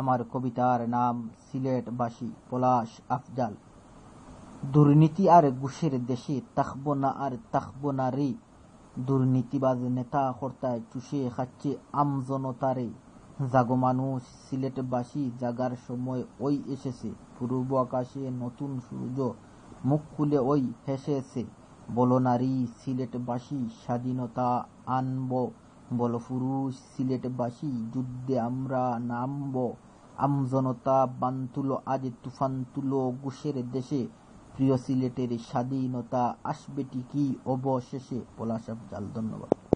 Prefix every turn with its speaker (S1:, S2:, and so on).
S1: আমার কবিতার নাম সিলেটবাসী পলাশ আফজাল দুর্নীতি আর ঘুষের দেশে তাকবোনা আর তাকবোনা রে দুর্নীতিবাজ নেতা হর্তায় চুষে খাচ্ছে আমজনতারে জাগো মানুষ সিলেটবাসী জাগার সময় ওই এসেছে পূর্ব আকাশে নতুন সূর্য মুখ খুলে ওই হেসেছে বলো নারী সিলেটবাসী স্বাধীনতা আনব বলো পুরুষ সিলেটবাসী যুদ্ধে আমরা নামব আমজনতা বানতুলো আজ তুফান তুলো গুশের দেশে প্রিয় সিলেটের স্বাধীনতা আসবে ঠিকই অবশেষে পলাশ জাল ধন্যবাদ